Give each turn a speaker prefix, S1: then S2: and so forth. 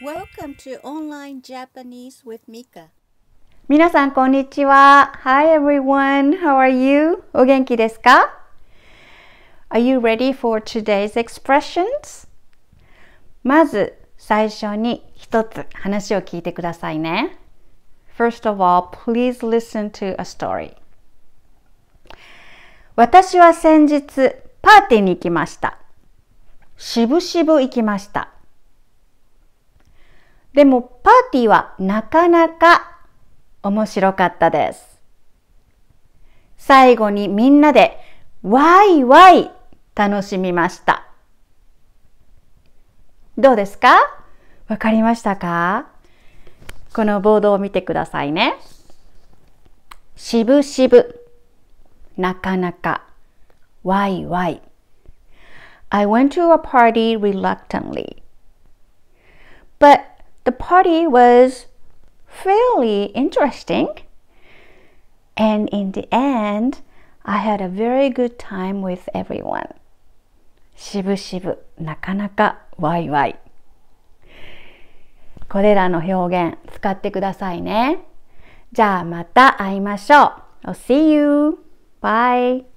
S1: Welcome to Online Japanese with Mika. みなさん、こんにちは。Hi everyone. How are you? お元気ですか Are you ready for today's expressions? まず、最初に一つ話を聞いてくださいね。First of all, please listen to a story. 私は先日、パーティーに行きました。しぶしぶ行きました。でもパーティーはなかなか面白かったです。最後にみんなでワイワイ楽しみました。どうですかわかりましたかこのボードを見てくださいね。しぶしぶ、なかなか、わいわい。I went to a party reluctantly. party was fairly interesting. And in the end, I had a very good time with everyone. しぶしぶ、なかなか、ワイワイ。これらの表現使ってくださいね。じゃあまた会いましょう。I'll see you. Bye.